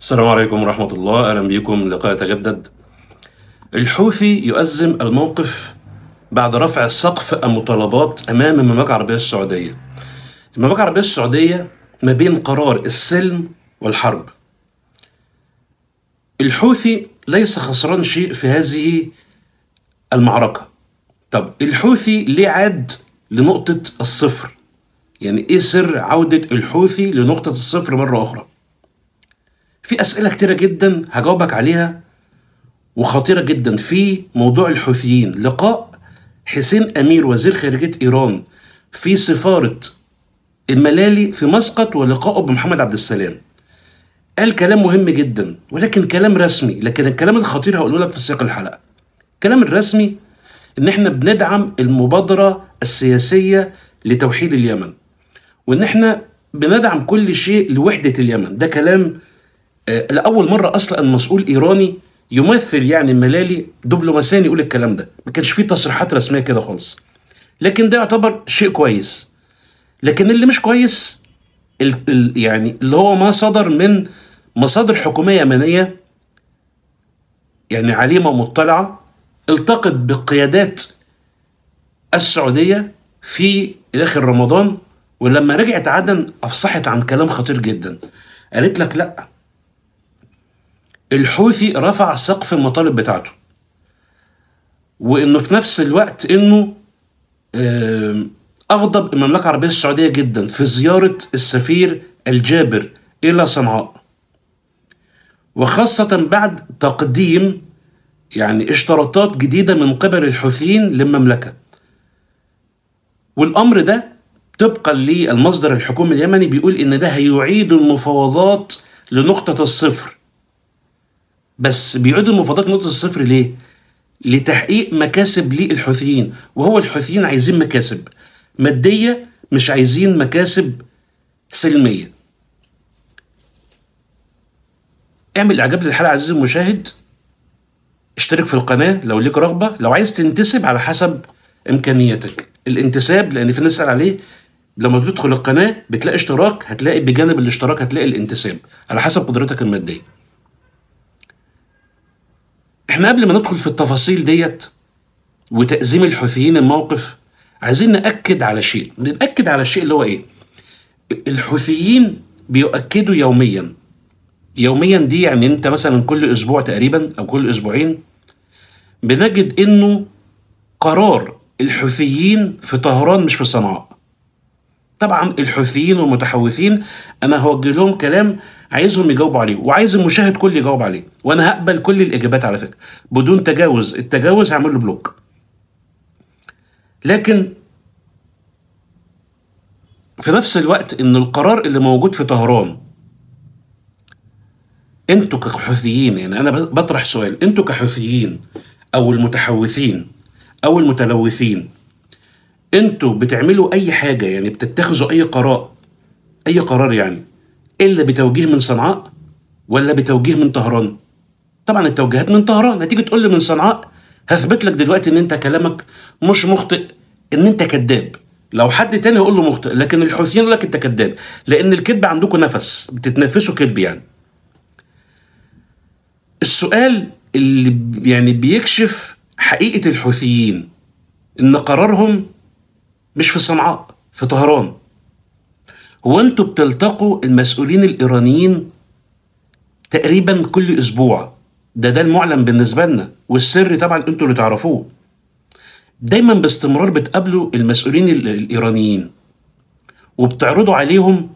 السلام عليكم ورحمة الله أهلا بكم لقاء يتجدد الحوثي يؤزم الموقف بعد رفع سقف المطالبات أمام المملكة العربية السعودية المملكة العربية السعودية ما بين قرار السلم والحرب الحوثي ليس خسران شيء في هذه المعركة طب الحوثي ليه عاد لنقطة الصفر يعني ايه سر عودة الحوثي لنقطة الصفر مرة أخرى في اسئله كتيره جدا هجاوبك عليها وخطيره جدا في موضوع الحوثيين لقاء حسين امير وزير خارجيه ايران في سفاره الملالي في مسقط ولقائه بمحمد عبد السلام قال كلام مهم جدا ولكن كلام رسمي لكن الكلام الخطير هقوله لك في سياق الحلقه الكلام الرسمي ان احنا بندعم المبادره السياسيه لتوحيد اليمن وان احنا بندعم كل شيء لوحده اليمن ده كلام آه، لاول مره اصلا مسؤول ايراني يمثل يعني ملالي دبلوماسيا يقول الكلام ده ما كانش فيه تصريحات رسميه كده خالص لكن ده يعتبر شيء كويس لكن اللي مش كويس الـ الـ يعني اللي هو ما صدر من مصادر حكوميه يمنيه يعني عليمه مطلعه التقت بقيادات السعوديه في داخل رمضان ولما رجعت عدن افصحت عن كلام خطير جدا قالت لك لا الحوثي رفع سقف المطالب بتاعته وانه في نفس الوقت انه اغضب المملكه العربيه السعوديه جدا في زياره السفير الجابر الى صنعاء وخاصه بعد تقديم يعني اشتراطات جديده من قبل الحوثيين للمملكه والامر ده طبقا للمصدر الحكومي اليمني بيقول ان ده هيعيد المفاوضات لنقطه الصفر بس بيعود المفاوضات نقطه الصفر ليه؟ لتحقيق مكاسب للحوثيين وهو الحوثيين عايزين مكاسب ماديه مش عايزين مكاسب سلميه. اعمل اعجاب للحلقه عزيزي المشاهد اشترك في القناه لو ليك رغبه لو عايز تنتسب على حسب امكانياتك الانتساب لان في ناس سال عليه لما بتدخل القناه بتلاقي اشتراك هتلاقي بجانب الاشتراك هتلاقي الانتساب على حسب قدرتك الماديه احنا قبل ما ندخل في التفاصيل ديت وتأزيم الحوثيين الموقف عايزين نأكد على شيء نأكد على الشيء اللي هو ايه الحوثيين بيؤكدوا يوميا يوميا دي يعني انت مثلا كل اسبوع تقريبا او كل اسبوعين بنجد انه قرار الحوثيين في طهران مش في صنعاء طبعا الحوثيين والمتحوثين انا هوجه لهم كلام عايزهم يجاوبوا عليه وعايز المشاهد كله يجاوب عليه وانا هقبل كل الاجابات على فكره بدون تجاوز التجاوز هعمل له بلوك لكن في نفس الوقت ان القرار اللي موجود في طهران انتوا كحوثيين يعني انا بطرح سؤال انتوا كحوثيين او المتحوثين او المتلوثين انتوا بتعملوا اي حاجه يعني بتتخذوا اي قرار اي قرار يعني الا بتوجيه من صنعاء ولا بتوجيه من طهران طبعا التوجيهات من طهران هتيجي تقول لي من صنعاء هثبت لك دلوقتي ان انت كلامك مش مخطئ ان انت كذاب لو حد تاني يقول له مخطئ لكن الحوثيين يقول لك انت كذاب لان الكذب عندكم نفس بتتنفسوا كذب يعني السؤال اللي يعني بيكشف حقيقه الحوثيين ان قرارهم مش في صنعاء في طهران هو انتوا بتلتقوا المسؤولين الايرانيين تقريبا كل اسبوع ده ده المعلن بالنسبه لنا والسر طبعا انتوا اللي تعرفوه دايما باستمرار بتقابلوا المسؤولين الايرانيين وبتعرضوا عليهم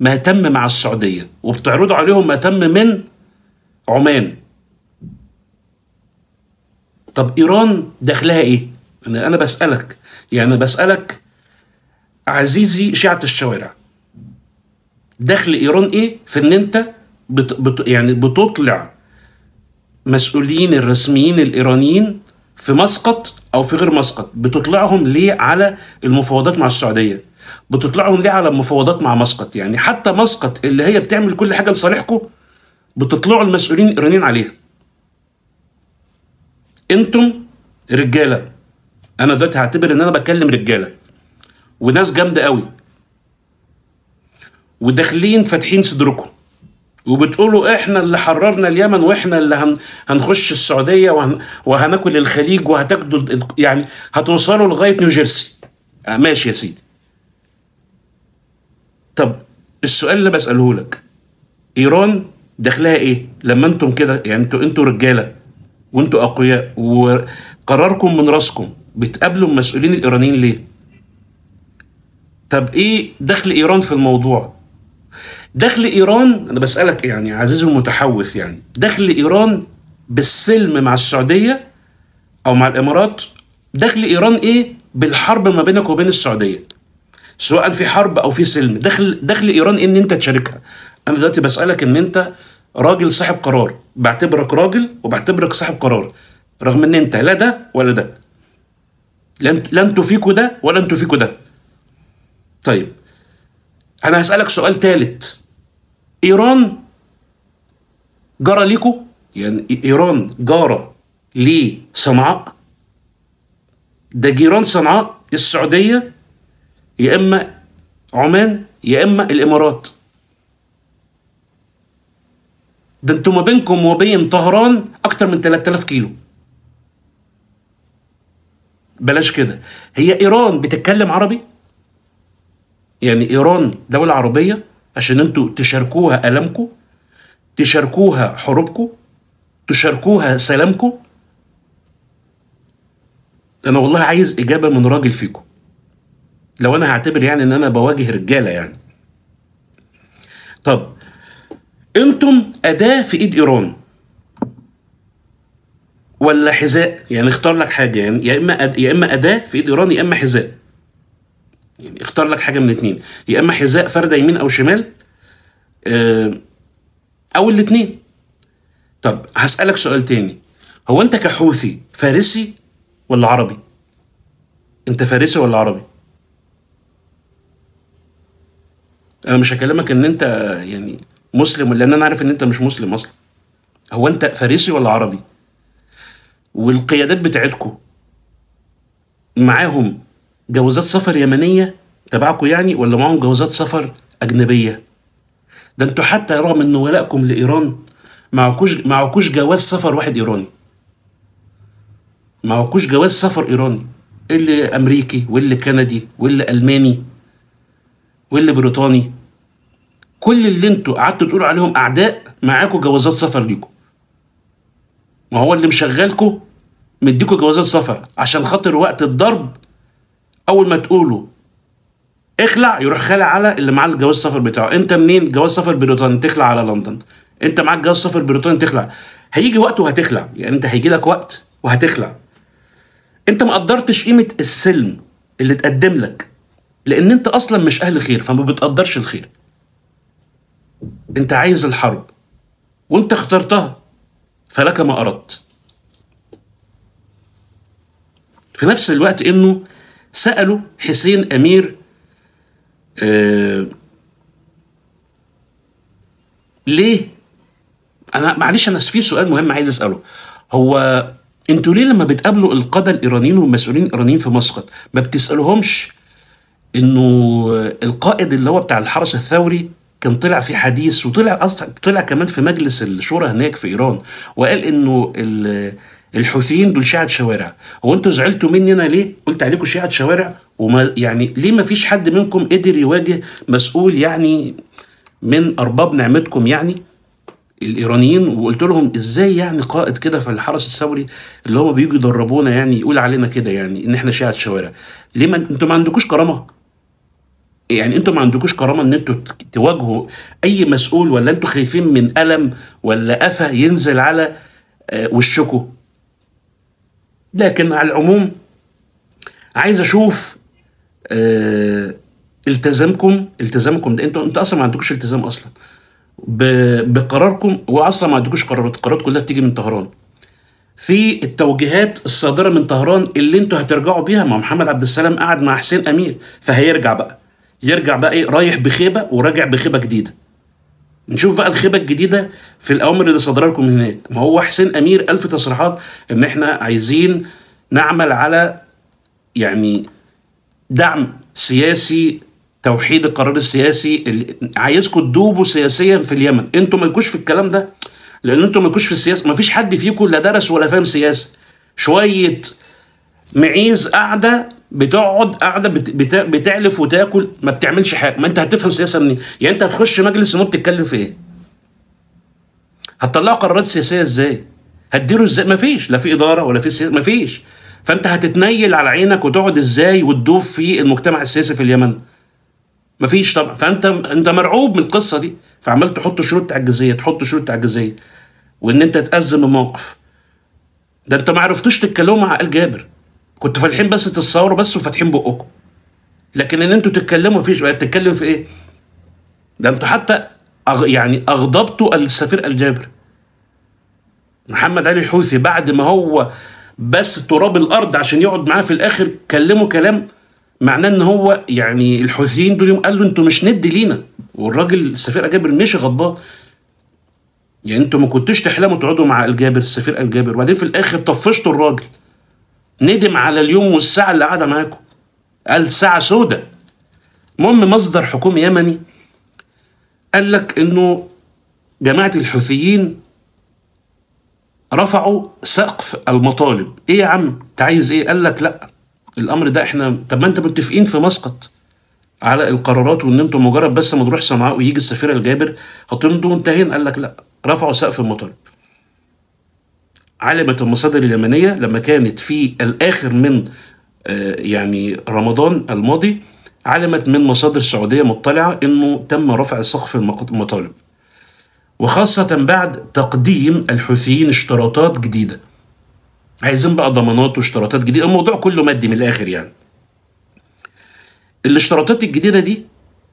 ما تم مع السعوديه وبتعرضوا عليهم ما تم من عمان طب ايران دخلها ايه انا انا بسالك يعني بسألك عزيزي شيعة الشوارع دخل إيران إيه في إن أنت بت بت يعني بتطلع مسؤولين الرسميين الإيرانيين في مسقط أو في غير مسقط بتطلعهم ليه على المفاوضات مع السعودية بتطلعهم ليه على المفاوضات مع مسقط يعني حتى مسقط اللي هي بتعمل كل حاجة لصالحكم بتطلعوا المسؤولين الإيرانيين عليها انتم رجاله انا دلوقتي هعتبر ان انا بكلم رجاله وناس جامده قوي وداخلين فاتحين صدركم وبتقولوا احنا اللي حررنا اليمن واحنا اللي هن هنخش السعوديه وهن وهناكل الخليج وهتاخدوا يعني هتوصلوا لغايه نيوجيرسي آه، ماشي يا سيدي طب السؤال اللي بساله لك ايران دخلها ايه لما انتم كده يعني انتوا انتوا رجاله وانتوا اقوياء وقراركم من راسكم بتقابلوا المسؤولين الايرانيين ليه طب ايه دخل ايران في الموضوع دخل ايران انا بسالك يعني عزيزي المتحوث يعني دخل ايران بالسلم مع السعوديه او مع الامارات دخل ايران ايه بالحرب ما بينك وبين السعوديه سواء في حرب او في سلم دخل دخل ايران إيه ان انت تشاركها انا دلوقتي بسالك ان انت راجل صاحب قرار بعتبرك راجل وبعتبرك صاحب قرار رغم ان انت لا ده ولا ده لن لن تفيكوا ده ولن تفيكوا ده طيب انا هسالك سؤال ثالث ايران جرى ليكوا يعني ايران جاره لصنعاء ده جيران صنعاء السعوديه يا اما عمان يا اما الامارات ده انتوا ما بينكم وبين طهران اكتر من 3000 كيلو بلاش كده هي ايران بتتكلم عربي يعني ايران دوله عربيه عشان انتوا تشاركوها المكم تشاركوها حروبكم تشاركوها سلامكم انا والله عايز اجابه من راجل فيكم لو انا هعتبر يعني ان انا بواجه رجاله يعني طب انتم اداه في ايد ايران ولا حذاء يعني اختار لك حاجه يعني يا اما يا اما اداه في ايد ايران يا اما حذاء يعني اختار لك حاجه من الاتنين يا اما حذاء فرده يمين او شمال آه، او الاتنين طب هسالك سؤال تاني هو انت كحوثي فارسي ولا عربي انت فارسي ولا عربي انا مش هكلمك ان انت يعني مسلم لان انا عارف ان انت مش مسلم اصلا هو انت فارسي ولا عربي والقيادات بتاعتكم معاهم جوازات سفر يمنيه تبعكم يعني ولا معاهم جوازات سفر اجنبيه ده انتوا حتى رغم ان ولائكم لايران معكوش معكوش جواز سفر واحد ايراني معكوش جواز سفر ايراني اللي امريكي واللي كندي واللي الماني واللي بريطاني كل اللي انتوا قعدتوا تقولوا عليهم اعداء معاكوا جوازات سفر ليكم ما هو اللي مشغلكوا مديكوا جوازات سفر عشان خاطر وقت الضرب اول ما تقولوا اخلع يروح خالع على اللي معاه الجواز سفر بتاعه انت منين جواز سفر بريطاني تخلع على لندن انت معاك جواز سفر بريطاني تخلع هيجي وقت وهتخلع يعني انت هيجي لك وقت وهتخلع انت ما قدرتش قيمه السلم اللي اتقدم لك لان انت اصلا مش اهل خير فما بتقدرش الخير انت عايز الحرب وانت اخترتها فلك ما اردت في نفس الوقت انه سالوا حسين امير آه ليه انا معلش انا في سؤال مهم عايز اساله هو انتوا ليه لما بتقابلوا القاده الايرانيين والمسؤولين الايرانيين في مسقط ما بتسالهمش انه القائد اللي هو بتاع الحرس الثوري كان طلع في حديث وطلع اصلا طلع كمان في مجلس الشورى هناك في ايران وقال انه الحوثيين دول شيعة شوارع هو انتوا زعلتوا مني انا ليه قلت عليكم شيعة شوارع وما يعني ليه ما فيش حد منكم قدر يواجه مسؤول يعني من ارباب نعمتكم يعني الايرانيين وقلت لهم ازاي يعني قائد كده في الحرس الثوري اللي هم بييجوا يدربونا يعني يقول علينا كده يعني ان احنا شيعة شوارع ليه ما انتوا ما عندكوش كرامه يعني انتوا ما عندكوش كرامه ان انتوا تواجهوا اي مسؤول ولا انتوا خايفين من الم ولا قفا ينزل على آه، وشكم لكن على العموم عايز اشوف آه التزامكم التزامكم ده انتوا انتوا اصلا ما عندكوش التزام اصلا بقراركم واصلا ما عندكوش قرارات القرارات كلها بتيجي من طهران في التوجيهات الصادره من طهران اللي انتوا هترجعوا بيها ما محمد عبد السلام قعد مع حسين امير فهيرجع بقى يرجع بقى ايه رايح بخيبه وراجع بخيبه جديده نشوف بقى الخيبه الجديده في الاوامر اللي صادره لكم هناك ما هو حسين امير الف تصريحات ان احنا عايزين نعمل على يعني دعم سياسي توحيد القرار السياسي اللي عايزكم تدوبوا سياسيا في اليمن انتوا ما لكوش في الكلام ده لان انتوا ما لكوش في السياسه ما فيش حد فيكم لا درس ولا فاهم سياسه شويه معيز قاعده بتقعد قاعده بت... بتعلف وتاكل ما بتعملش حاجه ما انت هتفهم سياسه منين يعني انت هتخش مجلس النواب تتكلم في ايه هتطلع قرارات سياسيه ازاي هتديره ازاي مفيش لا في اداره ولا في سياسه مفيش فانت هتتنيل على عينك وتقعد ازاي وتدوب في المجتمع السياسي في اليمن مفيش طبعا فانت انت مرعوب من القصه دي فعمال تحط شروط تعجيزيه تحط شروط تعجيزيه وان انت تأزم الموقف ده انت ما عرفتوش تتكلموا مع ال جابر كنتوا فالحين بس تتصوروا بس وفاتحين بقكم لكن ان انتوا تتكلموا فيش بقى تتكلم في ايه ده انتوا حتى أغ... يعني اغضبتوا السفير الجابري محمد علي الحوثي بعد ما هو بس تراب الارض عشان يقعد معاه في الاخر كلمه كلام معناه ان هو يعني الحوثيين دول يوم قالوا انتوا مش ند لينا والراجل السفير الجابر مشي غضبان يعني انتوا ما كنتوش تحلموا تقعدوا مع الجابر السفير الجابر وبعدين في الاخر طفشتوا الراجل ندم على اليوم والساعه اللي قعدها معاكم قال ساعه سودة المهم مصدر حكومي يمني قال لك انه جماعه الحوثيين رفعوا سقف المطالب ايه يا عم انت عايز ايه قال لك لا الامر ده احنا طب ما انت متفقين في مسقط على القرارات وان انتم مجرد بس ما تروح صنعاء ويجي السفير الجابر هتمضوا وانتهينا قال لك لا رفعوا سقف المطالب علمت المصادر اليمنيه لما كانت في الاخر من آه، يعني رمضان الماضي علمت من مصادر سعوديه مطلعه انه تم رفع سقف المطالب وخاصه بعد تقديم الحوثيين اشتراطات جديده عايزين بقى ضمانات واشتراطات جديده الموضوع كله مادي من الاخر يعني الاشتراطات الجديده دي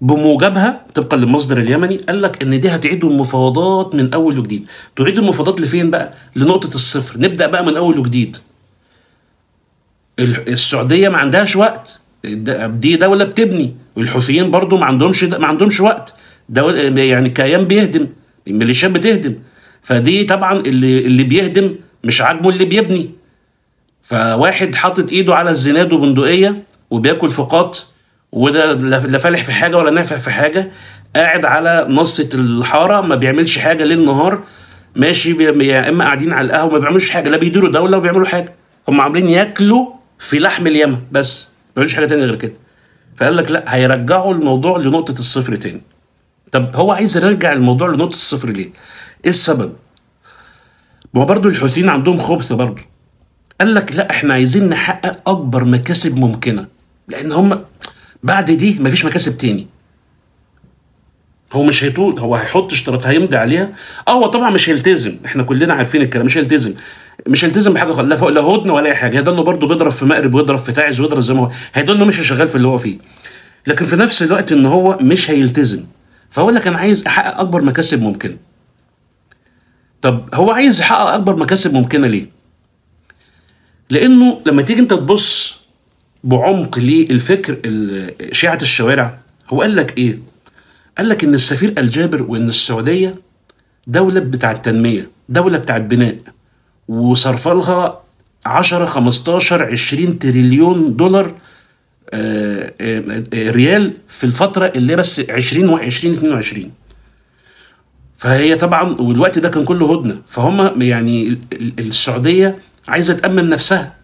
بموجبها طبقا للمصدر اليمني قال لك ان دي هتعيدوا المفاوضات من اول وجديد تعيدوا المفاوضات لفين بقى لنقطه الصفر نبدا بقى من اول وجديد السعوديه ما عندهاش وقت دي دوله بتبني والحوثيين برضو ما عندهمش ما عندهمش وقت دول يعني كيان بيهدم الميليشيات بتهدم فدي طبعا اللي اللي بيهدم مش عاجبه اللي بيبني فواحد حاطط ايده على الزناد وبندقيه وبياكل فقاط وده لا فالح في حاجه ولا نافع في حاجه قاعد على نصه الحاره ما بيعملش حاجه ليل نهار ماشي يا اما قاعدين على القهوه ما بيعملوش حاجه لا بيديروا دوله ولا بيعملوا حاجه هم عاملين ياكلوا في لحم اليمن بس ما بيعملوش حاجه تانية غير كده فقال لك لا هيرجعوا الموضوع لنقطه الصفر تاني طب هو عايز يرجع الموضوع لنقطه الصفر ليه؟ ايه السبب؟ ما هو برضه الحوثيين عندهم خبث برضه قال لك لا احنا عايزين نحقق اكبر مكاسب ممكنه لان هم بعد دي مفيش مكاسب تاني هو مش هيطول هو هيحط اشتراط هيمضي عليها اه هو طبعا مش هيلتزم احنا كلنا عارفين الكلام مش هيلتزم مش هيلتزم بحاجه خالص لا لا هدنه ولا اي حاجه هيضل برضه بيضرب في مقرب ويضرب في تعز ويضرب زي ما هو هيضل مش شغال في اللي هو فيه لكن في نفس الوقت ان هو مش هيلتزم فهو لك انا عايز احقق اكبر مكاسب ممكنه طب هو عايز يحقق اكبر مكاسب ممكنه ليه لانه لما تيجي انت تبص بعمق للفكر شيعة الشوارع هو قال لك ايه؟ قال لك ان السفير الجابر وان السعودية دولة بتاعة تنمية دولة بتاعة بناء لها 10 15 20 تريليون دولار آه، آه، آه، ريال في الفترة اللي بس 20 و 20 22 فهي طبعا والوقت ده كان كله هدنه فهم يعني السعوديه عايزه تامن نفسها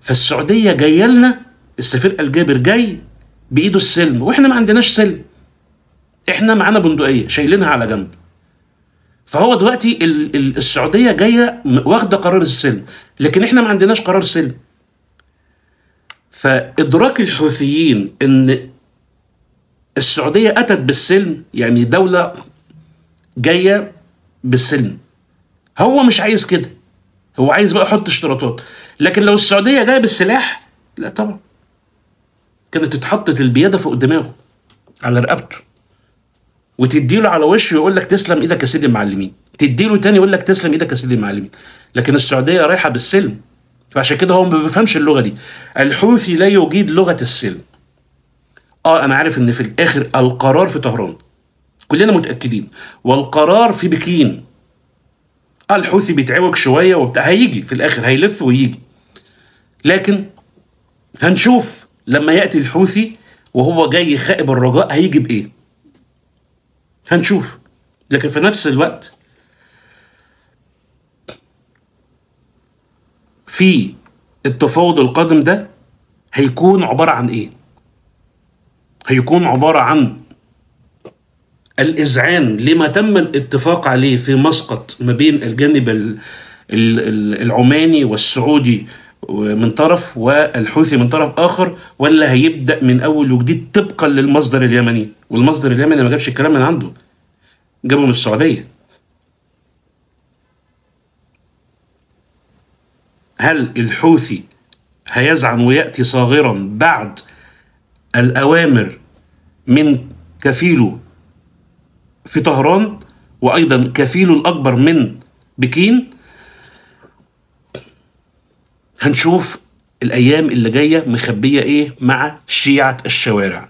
فالسعوديه جايه لنا السفير الجابر جاي بايده السلم واحنا ما عندناش سلم احنا معانا بندقيه شايلينها على جنب فهو دلوقتي السعوديه جايه واخده قرار السلم لكن احنا ما عندناش قرار سلم فادراك الحوثيين ان السعوديه اتت بالسلم يعني دوله جايه بالسلم هو مش عايز كده هو عايز بقى يحط اشتراطات لكن لو السعوديه جايه بالسلاح لا طبعا كانت تتحط البياده فوق دماغه على رقبته وتديله على وشه يقول لك تسلم ايدك يا سيدي المعلمين تديله تاني يقول لك تسلم ايدك يا سيدي المعلمين لكن السعوديه رايحه بالسلم فعشان كده هو ما بيفهمش اللغه دي الحوثي لا يجيد لغه السلم اه انا عارف ان في الاخر القرار في طهران كلنا متاكدين والقرار في بكين اه الحوثي بيتعوج شويه وبتاع هيجي في الاخر هيلف ويجي لكن هنشوف لما ياتي الحوثي وهو جاي خائب الرجاء هيجي بايه هنشوف لكن في نفس الوقت في التفاوض القادم ده هيكون عبارة عن إيه؟ هيكون عبارة عن الإذعان لما تم الاتفاق عليه في مسقط ما بين الجانب العماني والسعودي من طرف والحوثي من طرف اخر ولا هيبدا من اول وجديد طبقا للمصدر اليمني والمصدر اليمني ما جابش الكلام من عنده جابه من السعوديه هل الحوثي هيزعم وياتي صاغرا بعد الاوامر من كفيله في طهران وايضا كفيله الاكبر من بكين هنشوف الايام اللي جايه مخبيه ايه مع شيعه الشوارع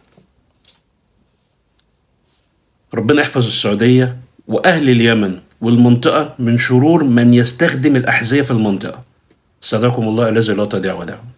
ربنا يحفظ السعوديه واهل اليمن والمنطقه من شرور من يستخدم الاحذيه في المنطقه صدقكم الله الذي لا تضيع وداعه